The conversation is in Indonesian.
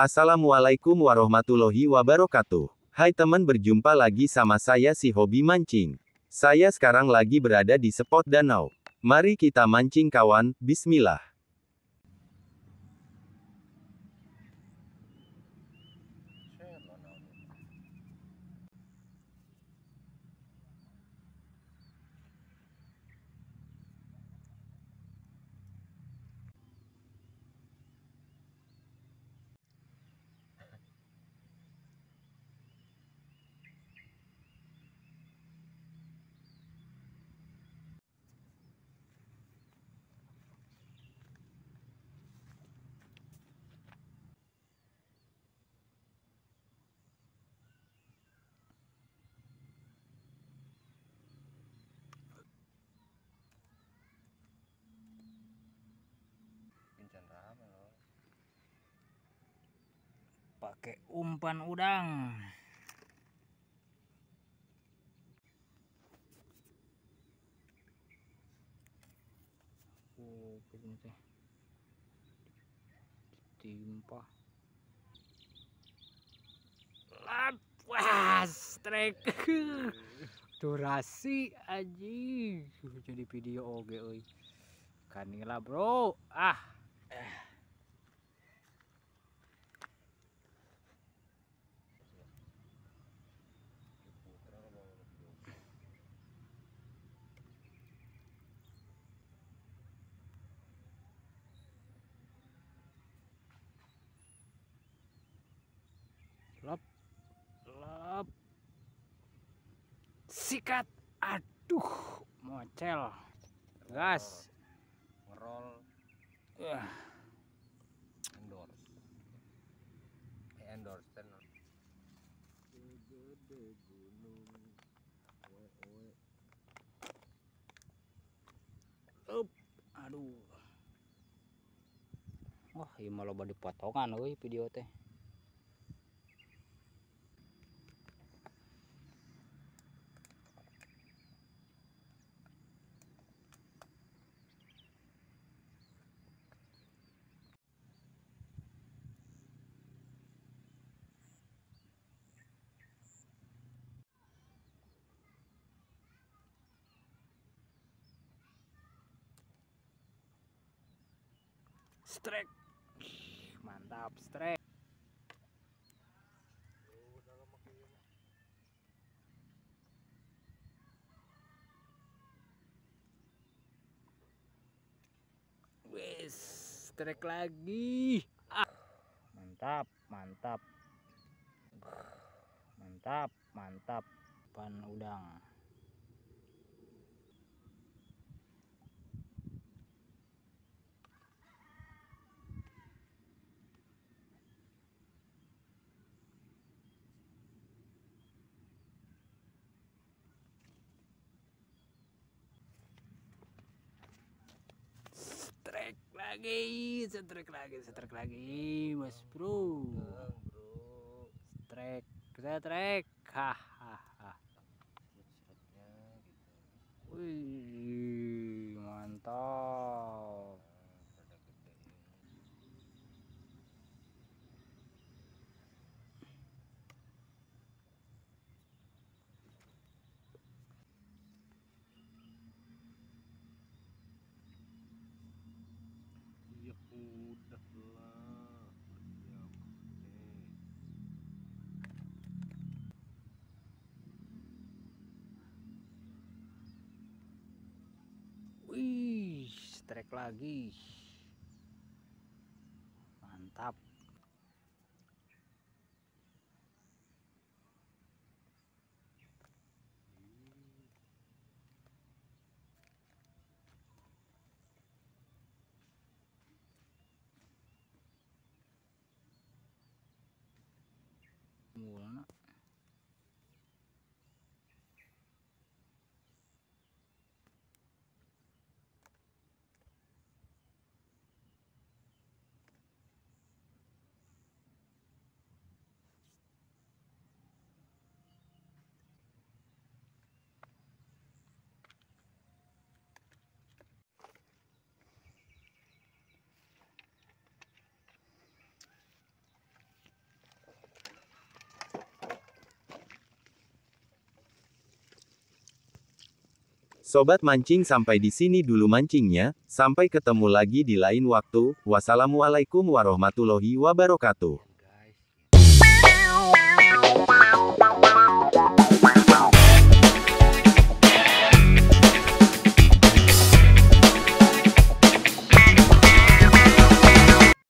Assalamualaikum warahmatullahi wabarakatuh. Hai teman berjumpa lagi sama saya si hobi mancing. Saya sekarang lagi berada di spot danau. Mari kita mancing kawan, bismillah. pakai umpan udang oh teh timpa lapas trek durasi aji jadi video oge euy kanila bro ah eh. sikat aduh mocel gas ngerol uh. endorse eh, endorse gede gunung up aduh wah ini iya malah badi potongan woi video teh strike mantap strike wes strike lagi ah. mantap mantap mantap mantap pan udang lagi, setrek lagi, setrek lagi, Mas Bro. bro. Setrek, setrek. Hahaha. Gitu. Wih, lagi mantap Sobat mancing sampai di sini dulu mancingnya, sampai ketemu lagi di lain waktu, wassalamualaikum warahmatullahi wabarakatuh.